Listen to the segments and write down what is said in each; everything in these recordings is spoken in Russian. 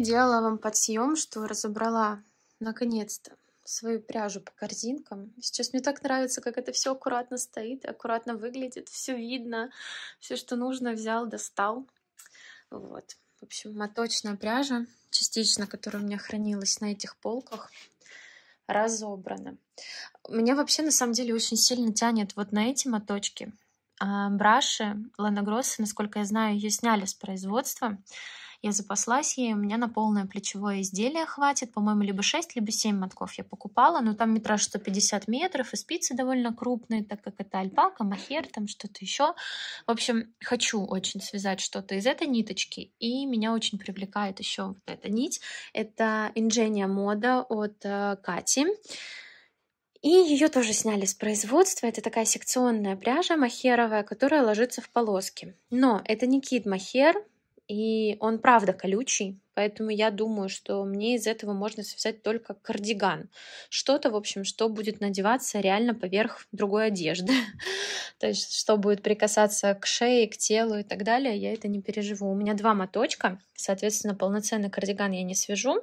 Делала вам подсъем, что разобрала наконец-то свою пряжу по корзинкам. Сейчас мне так нравится, как это все аккуратно стоит, аккуратно выглядит, все видно, все, что нужно, взял, достал. Вот. В общем, моточная пряжа, частично, которая у меня хранилась на этих полках, разобрана. Меня вообще, на самом деле, очень сильно тянет вот на эти моточки. А браши, ланогроссы, насколько я знаю, ее сняли с производства. Я запаслась ей, у меня на полное плечевое изделие хватит, по-моему, либо 6, либо 7 мотков я покупала, но там метраж 150 метров, и спицы довольно крупные, так как это альпака, махер, там что-то еще. В общем, хочу очень связать что-то из этой ниточки, и меня очень привлекает еще вот эта нить. Это Ingenia Мода от э, Кати. И ее тоже сняли с производства. Это такая секционная пряжа махеровая, которая ложится в полоски. Но это не кид махер, и он правда колючий, Поэтому я думаю, что мне из этого можно связать только кардиган. Что-то, в общем, что будет надеваться реально поверх другой одежды. То есть, что будет прикасаться к шее, к телу и так далее, я это не переживу. У меня два моточка, соответственно, полноценный кардиган я не свяжу.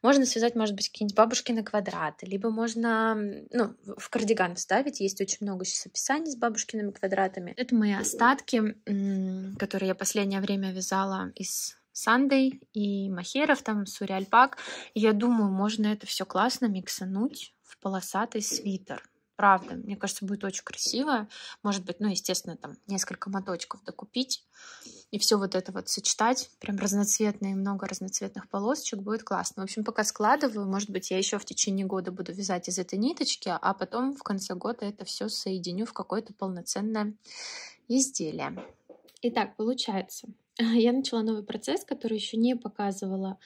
Можно связать, может быть, какие-нибудь бабушкины квадраты, либо можно, ну, в кардиган вставить. Есть очень много сейчас описаний с бабушкиными квадратами. Это мои остатки, которые я последнее время вязала из Сандей и Махеров, там Суряльпак. И я думаю, можно это все классно миксануть в полосатый свитер. Правда, мне кажется, будет очень красиво. Может быть, ну, естественно, там несколько моточков докупить и все вот это вот сочетать. Прям разноцветные, много разноцветных полосочек будет классно. В общем, пока складываю, может быть, я еще в течение года буду вязать из этой ниточки, а потом в конце года это все соединю в какое-то полноценное изделие. Итак, получается, я начала новый процесс, который еще не показывала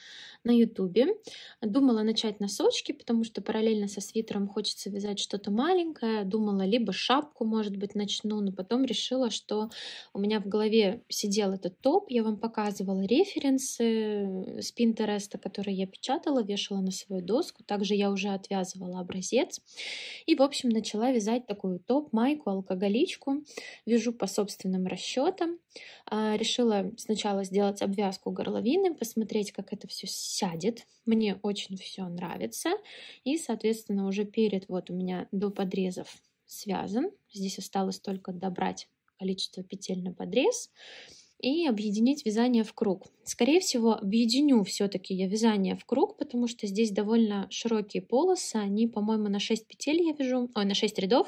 на Ютубе. Думала начать носочки, потому что параллельно со свитером хочется вязать что-то маленькое. Думала, либо шапку, может быть, начну, но потом решила, что у меня в голове сидел этот топ. Я вам показывала референсы э, с Пинтереста, которые я печатала, вешала на свою доску. Также я уже отвязывала образец. И, в общем, начала вязать такую топ, майку, алкоголичку. Вяжу по собственным расчетам. А, решила сначала сделать обвязку горловины, посмотреть, как это все сядет. Мне очень все нравится. И, соответственно, уже перед вот у меня до подрезов связан. Здесь осталось только добрать количество петель на подрез и объединить вязание в круг. Скорее всего, объединю все-таки я вязание в круг, потому что здесь довольно широкие полосы. Они, по-моему, на 6 петель я вяжу, ой, на 6 рядов.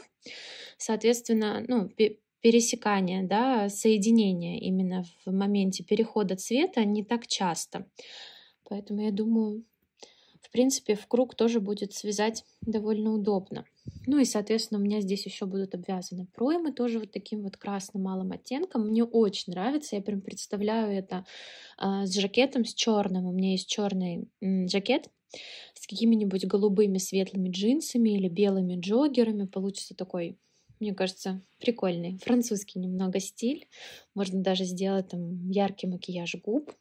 Соответственно, ну, пересекания, да, соединения именно в моменте перехода цвета не так часто. Поэтому я думаю, в принципе, в круг тоже будет связать довольно удобно. Ну и, соответственно, у меня здесь еще будут обвязаны проймы тоже вот таким вот красным малым оттенком. Мне очень нравится, я прям представляю это э, с жакетом, с черным. У меня есть черный э, жакет с какими-нибудь голубыми светлыми джинсами или белыми джогерами. Получится такой мне кажется, прикольный. Французский немного стиль. Можно даже сделать там яркий макияж губ.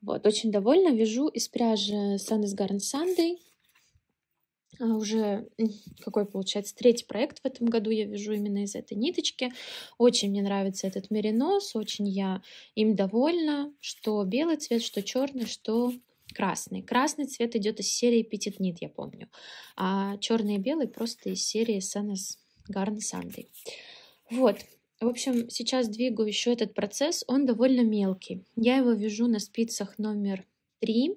Вот, очень довольна. Вяжу из пряжи Sun is Garn Sunday. А уже какой получается третий проект в этом году я вяжу именно из этой ниточки. Очень мне нравится этот меринос, очень я им довольна, что белый цвет, что черный, что красный. Красный цвет идет из серии Petit Knit, я помню, а черный и белый просто из серии Sanas Гарн Санды. Вот, в общем, сейчас двигаю еще этот процесс, он довольно мелкий. Я его вяжу на спицах номер 3,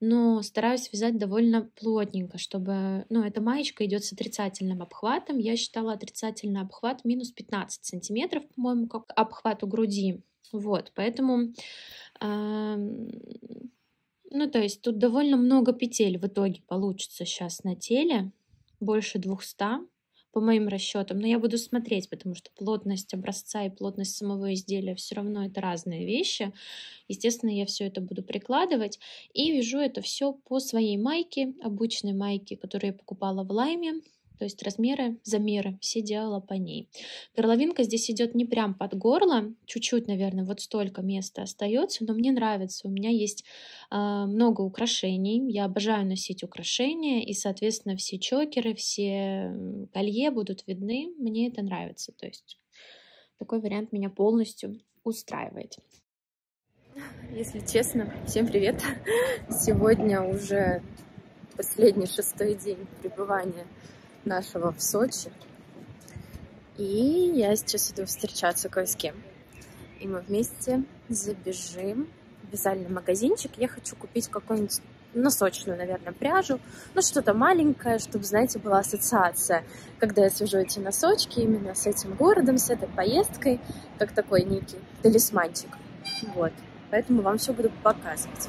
но стараюсь вязать довольно плотненько, чтобы... Ну, эта маечка идет с отрицательным обхватом. Я считала отрицательный обхват минус 15 сантиметров, по-моему, как обхвату груди. Вот, поэтому... ну, то есть тут довольно много петель в итоге получится сейчас на теле, больше 200 по моим расчетам, но я буду смотреть, потому что плотность образца и плотность самого изделия все равно это разные вещи. Естественно, я все это буду прикладывать и вяжу это все по своей майке, обычной майке, которую я покупала в лайме. То есть размеры, замеры все делала по ней. Горловинка здесь идет не прям под горло, чуть-чуть, наверное, вот столько места остается, но мне нравится. У меня есть э, много украшений, я обожаю носить украшения, и, соответственно, все чокеры, все колье будут видны, мне это нравится. То есть такой вариант меня полностью устраивает. Если честно, всем привет! Сегодня уже последний шестой день пребывания нашего в Сочи. И я сейчас иду встречаться кое с кем. И мы вместе забежим в вязальный магазинчик. Я хочу купить какую-нибудь носочную, ну, наверное, пряжу, ну что-то маленькое, чтобы, знаете, была ассоциация, когда я свяжу эти носочки именно с этим городом, с этой поездкой, как такой некий талисманчик. Вот, поэтому вам все буду показывать.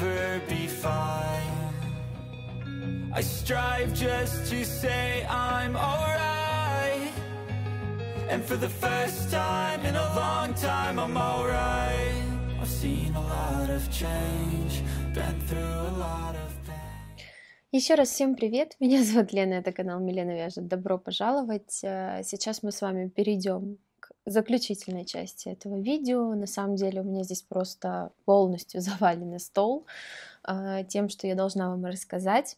never be fine I strive just to say I'm alright And for the first time in a long time I'm alright I've seen a lot of change Been through a lot of Еще раз всем привет, меня зовут Лена, это канал Милена Вяжет. Добро пожаловать! Сейчас мы с вами перейдем заключительной части этого видео. На самом деле у меня здесь просто полностью заваленный стол а, тем, что я должна вам рассказать.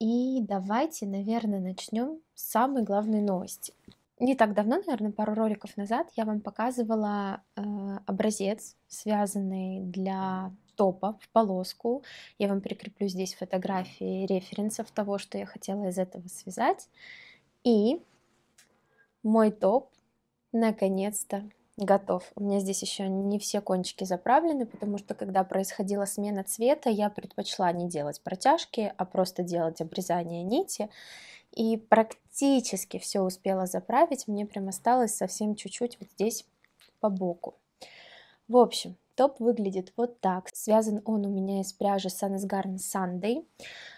И давайте, наверное, начнем с самой главной новости. Не так давно, наверное, пару роликов назад я вам показывала э, образец, связанный для топа в полоску. Я вам прикреплю здесь фотографии референсов того, что я хотела из этого связать. И мой топ наконец-то готов. У меня здесь еще не все кончики заправлены, потому что когда происходила смена цвета, я предпочла не делать протяжки, а просто делать обрезание нити. И практически все успела заправить, мне прям осталось совсем чуть-чуть вот здесь по боку. В общем, топ выглядит вот так. Связан он у меня из пряжи Sun is Garden Sunday.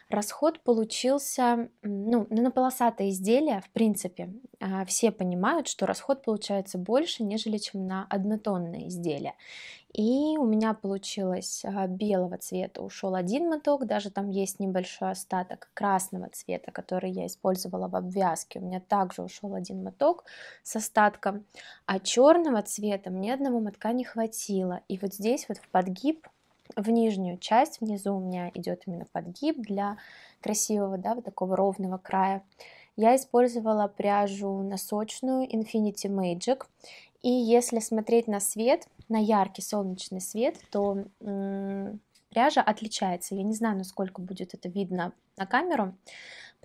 Расход получился, ну, на полосатое изделие, в принципе, а, все понимают, что расход получается больше, нежели чем на однотонное изделие. И у меня получилось а, белого цвета ушел один моток, даже там есть небольшой остаток красного цвета, который я использовала в обвязке. У меня также ушел один моток с остатком, а черного цвета мне одного мотка не хватило. И вот здесь вот в подгиб в нижнюю часть, внизу у меня идет именно подгиб для красивого, да, вот такого ровного края. Я использовала пряжу носочную Infinity Magic. И если смотреть на свет, на яркий солнечный свет, то м -м, пряжа отличается. Я не знаю, насколько будет это видно на камеру,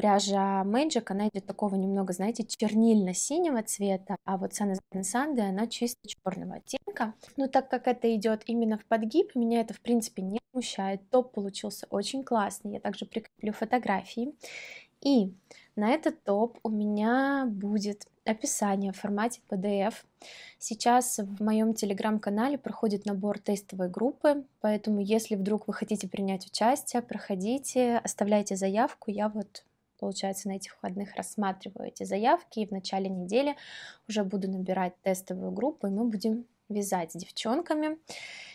Пряжа Magic, она идет такого немного, знаете, чернильно-синего цвета, а вот Sana Sandy, она чисто черного оттенка. Но так как это идет именно в подгиб, меня это в принципе не смущает. Топ получился очень классный, я также прикреплю фотографии. И на этот топ у меня будет описание в формате PDF. Сейчас в моем телеграм-канале проходит набор тестовой группы, поэтому если вдруг вы хотите принять участие, проходите, оставляйте заявку, я вот получается, на этих выходных рассматриваю эти заявки, и в начале недели уже буду набирать тестовую группу, и мы будем вязать с девчонками.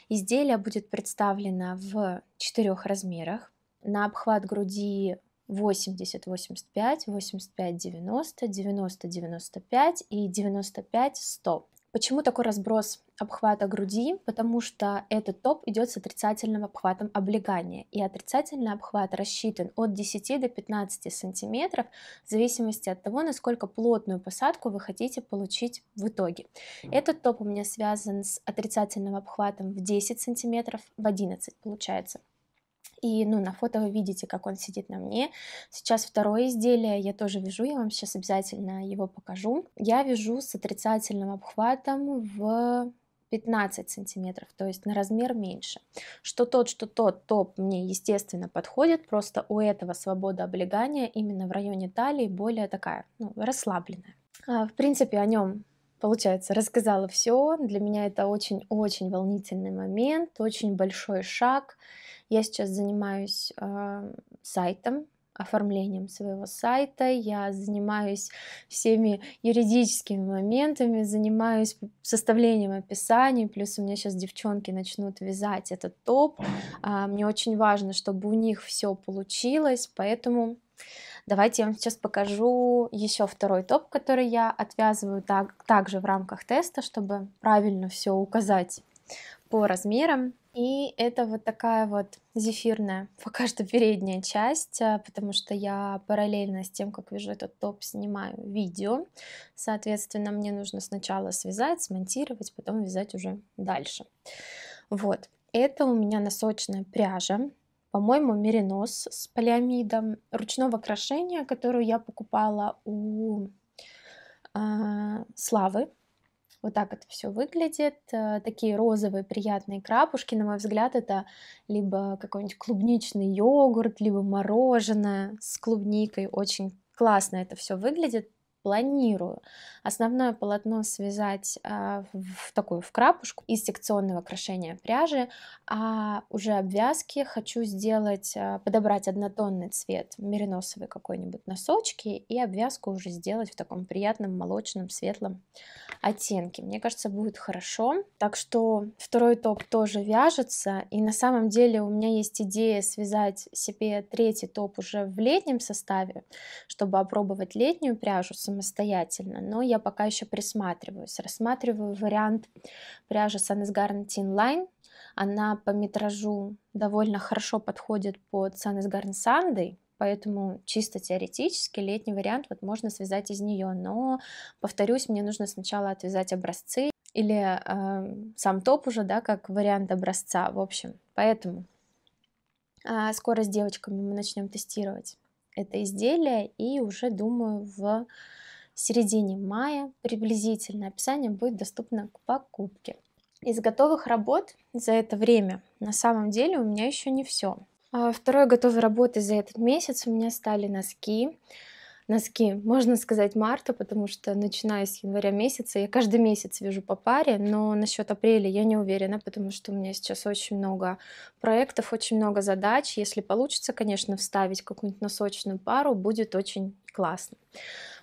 Изделие будет представлено в четырех размерах. На обхват груди 80, 85, 85, 90, 90, 95 и 95, 100. Почему такой разброс обхвата груди? Потому что этот топ идет с отрицательным обхватом облегания, и отрицательный обхват рассчитан от 10 до 15 сантиметров, в зависимости от того, насколько плотную посадку вы хотите получить в итоге. Этот топ у меня связан с отрицательным обхватом в 10 сантиметров, в 11 получается. И, ну, на фото вы видите, как он сидит на мне. Сейчас второе изделие я тоже вяжу, я вам сейчас обязательно его покажу. Я вяжу с отрицательным обхватом в 15 сантиметров, то есть на размер меньше. Что тот, что тот топ мне, естественно, подходит, просто у этого свобода облегания именно в районе талии более такая, ну, расслабленная. А, в принципе, о нем Получается, рассказала все. Для меня это очень-очень волнительный момент, очень большой шаг. Я сейчас занимаюсь э, сайтом, оформлением своего сайта, я занимаюсь всеми юридическими моментами, занимаюсь составлением описаний, плюс у меня сейчас девчонки начнут вязать этот топ. А, мне очень важно, чтобы у них все получилось, поэтому Давайте я вам сейчас покажу еще второй топ, который я отвязываю так, также в рамках теста, чтобы правильно все указать по размерам. И это вот такая вот зефирная, пока что передняя часть, а, потому что я параллельно с тем, как вижу этот топ, снимаю видео. Соответственно, мне нужно сначала связать, смонтировать, потом вязать уже дальше. Вот, это у меня носочная пряжа по-моему, меринос с полиамидом ручного крошения, которую я покупала у э, Славы. Вот так это все выглядит. Э, такие розовые приятные крапушки, на мой взгляд, это либо какой-нибудь клубничный йогурт, либо мороженое с клубникой. Очень классно это все выглядит планирую основное полотно связать а, в такую в крапушку из секционного крошения пряжи, а уже обвязки хочу сделать, а, подобрать однотонный цвет, мериносовый какой-нибудь носочки и обвязку уже сделать в таком приятном молочном светлом оттенке. Мне кажется, будет хорошо. Так что второй топ тоже вяжется, и на самом деле у меня есть идея связать себе третий топ уже в летнем составе, чтобы опробовать летнюю пряжу саму самостоятельно, но я пока еще присматриваюсь. Рассматриваю вариант пряжи Sun is Guarantee Line. Она по метражу довольно хорошо подходит под Sun Garn Garden Sunday, поэтому чисто теоретически летний вариант вот можно связать из нее, но, повторюсь, мне нужно сначала отвязать образцы или э, сам топ уже, да, как вариант образца, в общем, поэтому э, скоро с девочками мы начнем тестировать это изделие и уже думаю в в середине мая приблизительно описание будет доступно к покупке. Из готовых работ за это время на самом деле у меня еще не все. А второй готовой работой за этот месяц у меня стали носки. Носки, можно сказать, марта, потому что начиная с января месяца, я каждый месяц вяжу по паре, но насчет апреля я не уверена, потому что у меня сейчас очень много проектов, очень много задач. Если получится, конечно, вставить какую-нибудь носочную пару, будет очень классно.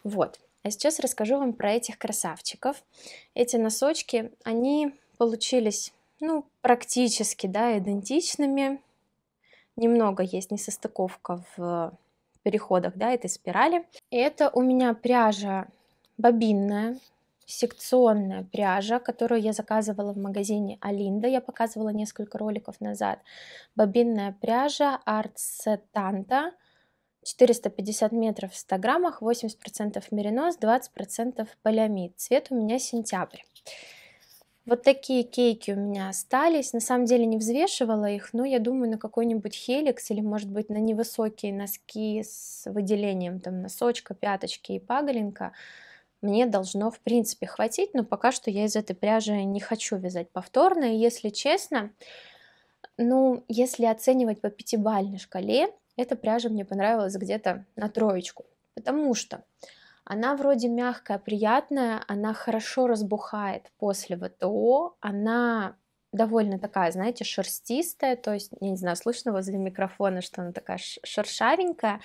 Вот, а сейчас расскажу вам про этих красавчиков. Эти носочки, они получились, ну, практически, да, идентичными. Немного есть несостыковка в переходах, да, этой спирали. И это у меня пряжа бобинная, секционная пряжа, которую я заказывала в магазине Алинда, я показывала несколько роликов назад. Бобинная пряжа Art Setanta 450 метров в 100 граммах, 80% меринос, 20% полиамид. Цвет у меня сентябрь. Вот такие кейки у меня остались. На самом деле не взвешивала их, но я думаю на какой-нибудь хеликс или, может быть, на невысокие носки с выделением там носочка, пяточки и паголинка мне должно, в принципе, хватить, но пока что я из этой пряжи не хочу вязать повторно. И если честно, ну, если оценивать по пятибалльной шкале, эта пряжа мне понравилась где-то на троечку, потому что она вроде мягкая, приятная, она хорошо разбухает после ВТО, она довольно такая, знаете, шерстистая, то есть, я не знаю, слышно возле микрофона, что она такая шершавенькая,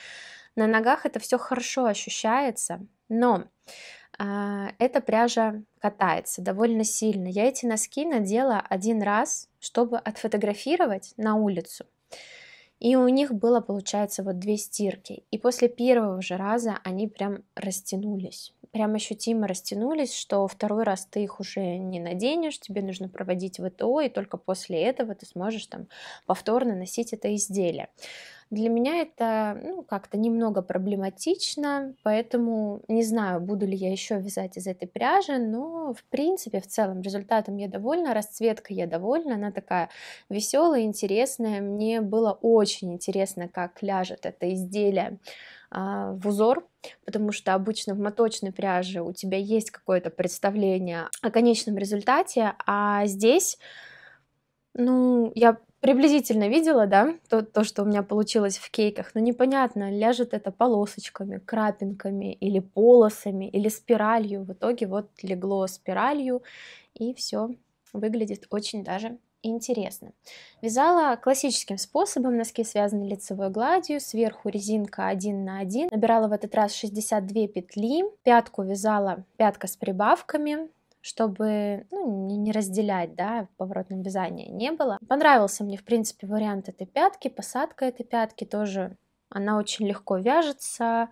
на ногах это все хорошо ощущается, но э, эта пряжа катается довольно сильно. Я эти носки надела один раз, чтобы отфотографировать на улицу. И у них было, получается, вот две стирки. И после первого же раза они прям растянулись. Прям ощутимо растянулись, что второй раз ты их уже не наденешь, тебе нужно проводить ВТО, и только после этого ты сможешь там повторно носить это изделие. Для меня это ну, как-то немного проблематично, поэтому не знаю, буду ли я еще вязать из этой пряжи, но в принципе, в целом, результатом я довольна, расцветка я довольна, она такая веселая, интересная. Мне было очень интересно, как ляжет это изделие а, в узор, потому что обычно в моточной пряже у тебя есть какое-то представление о конечном результате, а здесь, ну, я приблизительно видела, да, то, то, что у меня получилось в кейках, но непонятно, ляжет это полосочками, крапинками или полосами, или спиралью. В итоге вот легло спиралью, и все выглядит очень даже интересно. Вязала классическим способом, носки связаны лицевой гладью, сверху резинка 1 на 1, набирала в этот раз 62 петли, пятку вязала пятка с прибавками, чтобы ну, не разделять, да, в поворотном вязании не было. Понравился мне, в принципе, вариант этой пятки, посадка этой пятки тоже, она очень легко вяжется,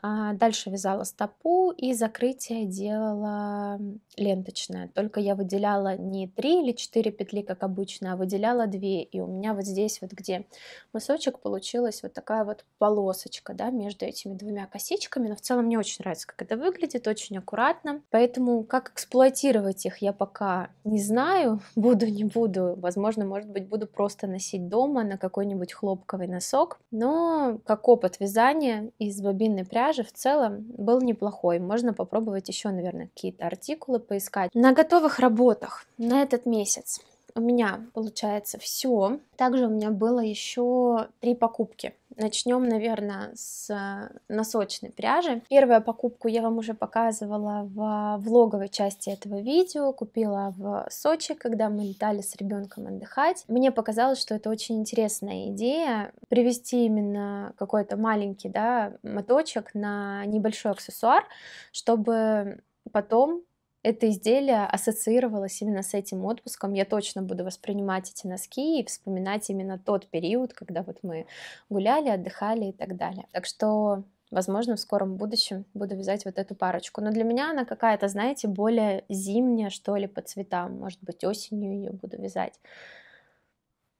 а, дальше вязала стопу и закрытие делала ленточное. Только я выделяла не 3 или 4 петли, как обычно, а выделяла 2. И у меня вот здесь вот, где мысочек, получилась вот такая вот полосочка, да, между этими двумя косичками. Но в целом мне очень нравится, как это выглядит, очень аккуратно. Поэтому как эксплуатировать их я пока не знаю. Буду, не буду. Возможно, может быть, буду просто носить дома на какой-нибудь хлопковый носок. Но как опыт вязания из бобинной пряжи Продажи в целом был неплохой. Можно попробовать еще, наверное, какие-то артикулы поискать. На готовых работах на этот месяц у меня получается все. Также у меня было еще три покупки. Начнем, наверное, с э, носочной пряжи. Первую покупку я вам уже показывала в влоговой части этого видео. Купила в Сочи, когда мы летали с ребенком отдыхать. Мне показалось, что это очень интересная идея привести именно какой-то маленький да, моточек на небольшой аксессуар, чтобы потом это изделие ассоциировалось именно с этим отпуском. Я точно буду воспринимать эти носки и вспоминать именно тот период, когда вот мы гуляли, отдыхали и так далее. Так что возможно, в скором будущем буду вязать вот эту парочку. Но для меня она какая-то, знаете, более зимняя, что ли, по цветам. Может быть, осенью ее буду вязать.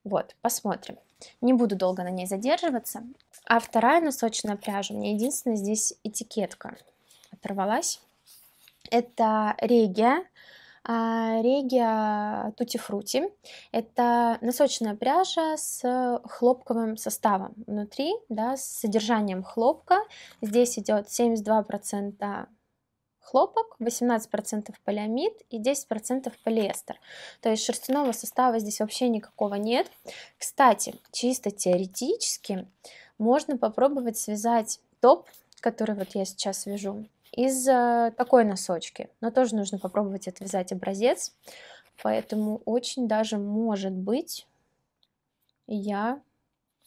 Вот, посмотрим. Не буду долго на ней задерживаться. А вторая носочная пряжа, Мне единственное здесь этикетка оторвалась. Это регия, а, регия тутифрути. Это носочная пряжа с хлопковым составом внутри, да, с содержанием хлопка. Здесь идет 72% хлопок, 18% полиамид и 10% полиэстер. То есть шерстяного состава здесь вообще никакого нет. Кстати, чисто теоретически можно попробовать связать топ, который вот я сейчас вяжу, из э, такой носочки. Но тоже нужно попробовать отвязать образец. Поэтому очень даже может быть я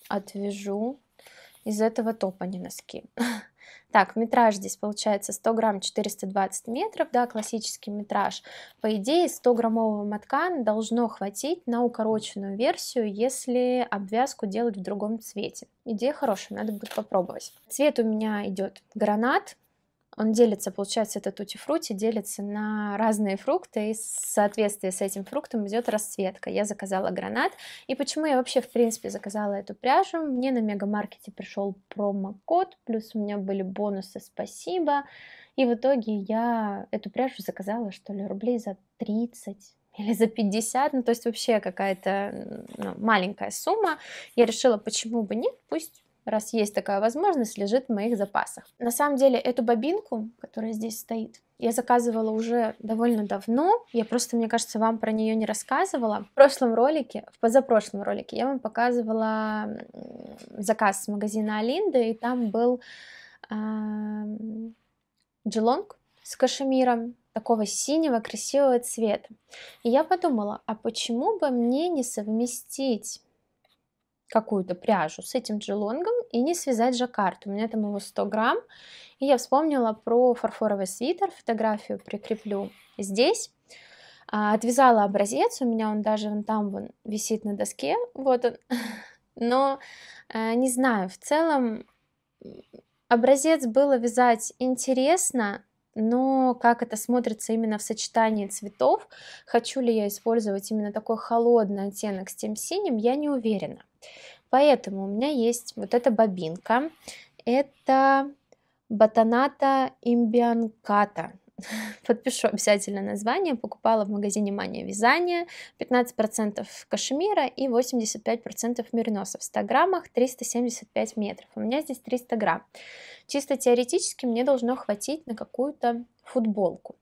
отвяжу из этого топа не носки. Так, метраж здесь получается 100 грамм 420 метров, да, классический метраж. По идее, 100-граммового мотка должно хватить на укороченную версию, если обвязку делать в другом цвете. Идея хорошая, надо будет попробовать. Цвет у меня идет гранат, он делится, получается, этот тутифрути делится на разные фрукты, и в соответствии с этим фруктом идет расцветка. Я заказала гранат. И почему я вообще, в принципе, заказала эту пряжу? Мне на мегамаркете пришел промокод, плюс у меня были бонусы «Спасибо». И в итоге я эту пряжу заказала, что ли, рублей за 30 или за 50, ну то есть вообще какая-то ну, маленькая сумма. Я решила, почему бы нет, пусть раз есть такая возможность, лежит в моих запасах. На самом деле эту бобинку, которая здесь стоит, я заказывала уже довольно давно. Я просто, мне кажется, вам про нее не рассказывала. В прошлом ролике, в позапрошлом ролике, я вам показывала заказ с магазина Алинды, и там был э, джелонг с кашемиром такого синего красивого цвета. И я подумала, а почему бы мне не совместить какую-то пряжу с этим джелонгом и не связать жаккард. У меня там его 100 грамм. И я вспомнила про фарфоровый свитер, фотографию прикреплю здесь. А, отвязала образец, у меня он даже вон там вон висит на доске, вот он. Но э, не знаю, в целом образец было вязать интересно, но как это смотрится именно в сочетании цветов, хочу ли я использовать именно такой холодный оттенок с тем синим, я не уверена. Поэтому у меня есть вот эта бобинка. Это Батаната имбианката. Подпишу обязательно название. Покупала в магазине Мания Вязания. 15% кашемира и 85% мериноса в 100 граммах 375 метров. У меня здесь 300 грамм. Чисто теоретически мне должно хватить на какую-то футболку.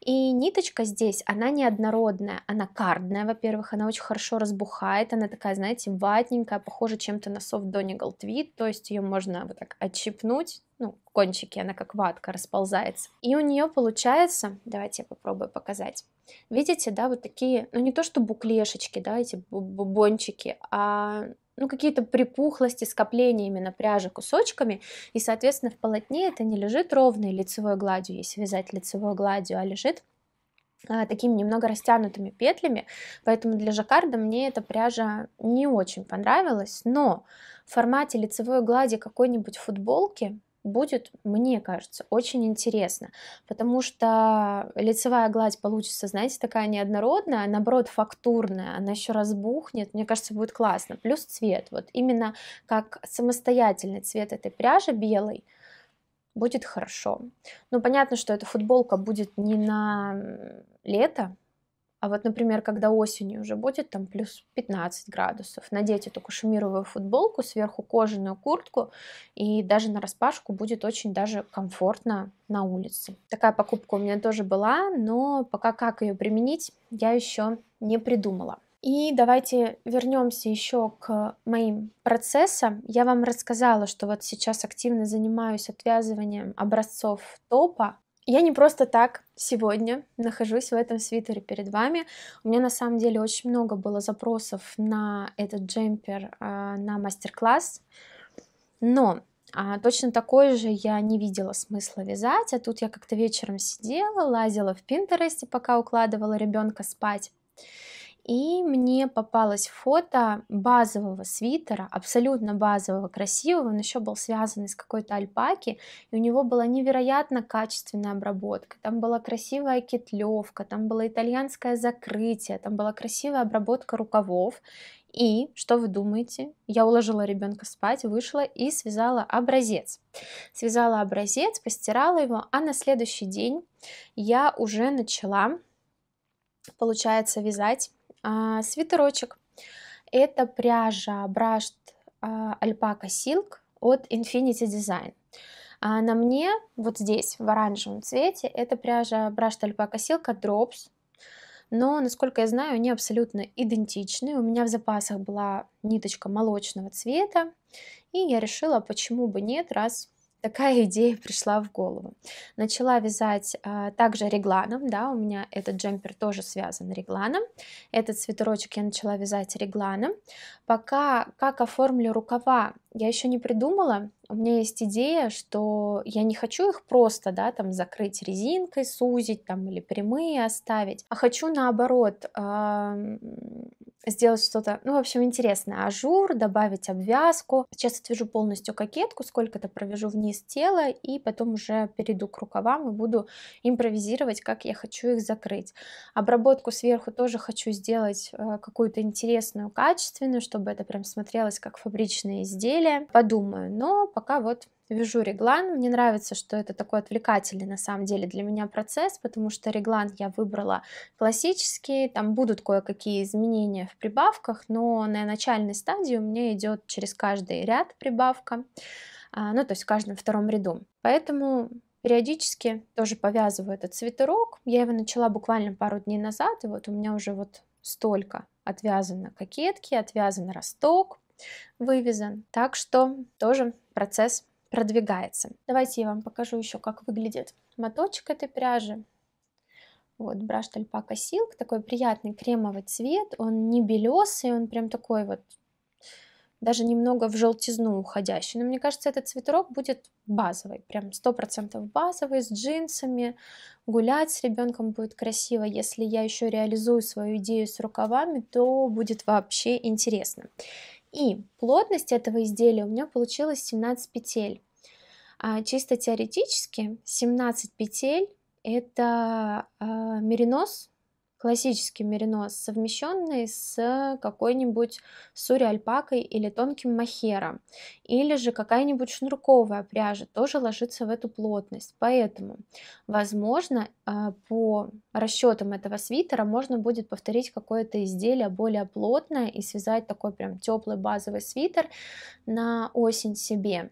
И ниточка здесь, она неоднородная, она кардная, во-первых, она очень хорошо разбухает, она такая, знаете, ватненькая, похожа чем-то на софт Донигал Твит, то есть ее можно вот так отщипнуть, ну, кончики, она как ватка расползается. И у нее получается, давайте я попробую показать, видите, да, вот такие, ну не то что буклешечки, да, эти бубончики, а ну, какие-то припухлости, скопления именно пряжи кусочками, и, соответственно, в полотне это не лежит ровной лицевой гладью, если вязать лицевой гладью, а лежит а, такими немного растянутыми петлями, поэтому для жаккарда мне эта пряжа не очень понравилась, но в формате лицевой глади какой-нибудь футболки будет, мне кажется, очень интересно, потому что лицевая гладь получится, знаете, такая неоднородная, наоборот, фактурная, она еще разбухнет, мне кажется, будет классно. Плюс цвет, вот именно как самостоятельный цвет этой пряжи белый, будет хорошо. Ну, понятно, что эта футболка будет не на лето, а вот, например, когда осенью уже будет там плюс 15 градусов, надеть эту кашемировую футболку, сверху кожаную куртку, и даже на распашку будет очень даже комфортно на улице. Такая покупка у меня тоже была, но пока как ее применить, я еще не придумала. И давайте вернемся еще к моим процессам. Я вам рассказала, что вот сейчас активно занимаюсь отвязыванием образцов топа, я не просто так сегодня нахожусь в этом свитере перед вами. У меня на самом деле очень много было запросов на этот джемпер, а, на мастер-класс, но а, точно такой же я не видела смысла вязать, а тут я как-то вечером сидела, лазила в Пинтересте, пока укладывала ребенка спать. И мне попалось фото базового свитера, абсолютно базового, красивого, он еще был связан из какой-то альпаки, и у него была невероятно качественная обработка. Там была красивая кетлевка, там было итальянское закрытие, там была красивая обработка рукавов. И что вы думаете? Я уложила ребенка спать, вышла и связала образец. Связала образец, постирала его, а на следующий день я уже начала, получается, вязать а, свитерочек. Это пряжа Brushed а, Alpaca Silk от Infinity Design. А на мне, вот здесь, в оранжевом цвете, это пряжа Brushed Alpaca Silk Drops. Но, насколько я знаю, они абсолютно идентичны. У меня в запасах была ниточка молочного цвета. И я решила, почему бы нет, раз такая идея пришла в голову. Начала вязать а, также регланом, да, у меня этот джемпер тоже связан регланом. Этот свитерочек я начала вязать регланом. Пока как оформлю рукава, я еще не придумала. У меня есть идея, что я не хочу их просто, да, там закрыть резинкой, сузить там или прямые оставить, а хочу наоборот э, сделать что-то, ну, в общем, интересное. Ажур, добавить обвязку. Сейчас отвяжу полностью кокетку, сколько-то провяжу вниз тела, и потом уже перейду к рукавам и буду импровизировать, как я хочу их закрыть. Обработку сверху тоже хочу сделать э, какую-то интересную, качественную, чтобы это прям смотрелось как фабричное изделие. Подумаю, но пока вот вяжу реглан. Мне нравится, что это такой отвлекательный на самом деле для меня процесс, потому что реглан я выбрала классический, там будут кое-какие изменения в прибавках, но на начальной стадии у меня идет через каждый ряд прибавка, а, ну то есть в каждом втором ряду. Поэтому периодически тоже повязываю этот свитерок. Я его начала буквально пару дней назад, и вот у меня уже вот столько отвязано кокетки, отвязан росток, вывязан. Так что тоже процесс продвигается. Давайте я вам покажу еще, как выглядит моточек этой пряжи. Вот браш Альпака Silk, такой приятный кремовый цвет, он не белесый, он прям такой вот даже немного в желтизну уходящий. Но мне кажется, этот свитерок будет базовый, прям 100% базовый, с джинсами. Гулять с ребенком будет красиво. Если я еще реализую свою идею с рукавами, то будет вообще интересно. И плотность этого изделия у меня получилась 17 петель. А, чисто теоретически 17 петель это а, меринос, классический меринос, совмещенный с какой-нибудь сури-альпакой или тонким махером, или же какая-нибудь шнурковая пряжа тоже ложится в эту плотность. Поэтому, возможно, а, по расчетам этого свитера можно будет повторить какое-то изделие более плотное и связать такой прям теплый базовый свитер на осень себе.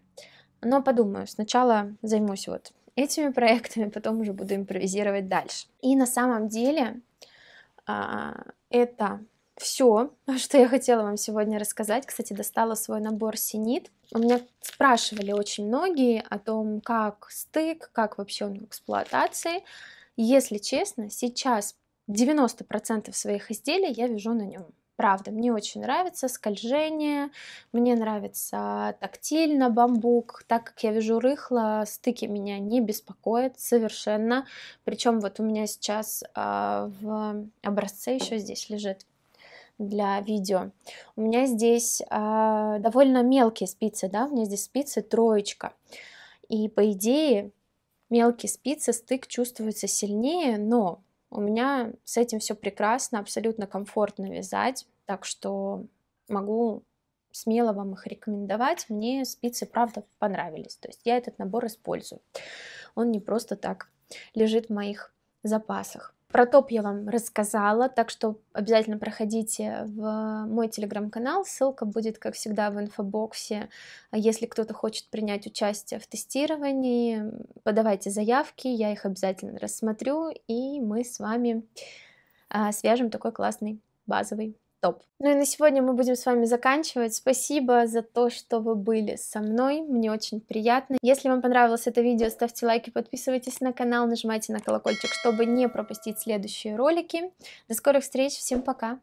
Но подумаю, сначала займусь вот этими проектами, потом уже буду импровизировать дальше. И на самом деле а, это все, что я хотела вам сегодня рассказать. Кстати, достала свой набор синит. У меня спрашивали очень многие о том, как стык, как вообще он в эксплуатации. Если честно, сейчас 90% своих изделий я вяжу на нем. Правда, мне очень нравится скольжение, мне нравится тактильно бамбук, так как я вижу рыхло, стыки меня не беспокоят совершенно. Причем вот у меня сейчас э, в образце еще здесь лежит для видео. У меня здесь э, довольно мелкие спицы, да, у меня здесь спицы троечка. И по идее мелкие спицы стык чувствуется сильнее, но у меня с этим все прекрасно, абсолютно комфортно вязать, так что могу смело вам их рекомендовать. Мне спицы, правда, понравились. То есть я этот набор использую. Он не просто так лежит в моих запасах. Про топ я вам рассказала, так что обязательно проходите в мой телеграм-канал, ссылка будет, как всегда, в инфобоксе. А если кто-то хочет принять участие в тестировании, подавайте заявки, я их обязательно рассмотрю, и мы с вами а, свяжем такой классный базовый топ. Ну и на сегодня мы будем с вами заканчивать. Спасибо за то, что вы были со мной. Мне очень приятно. Если вам понравилось это видео, ставьте лайки, подписывайтесь на канал, нажимайте на колокольчик, чтобы не пропустить следующие ролики. До скорых встреч. Всем пока.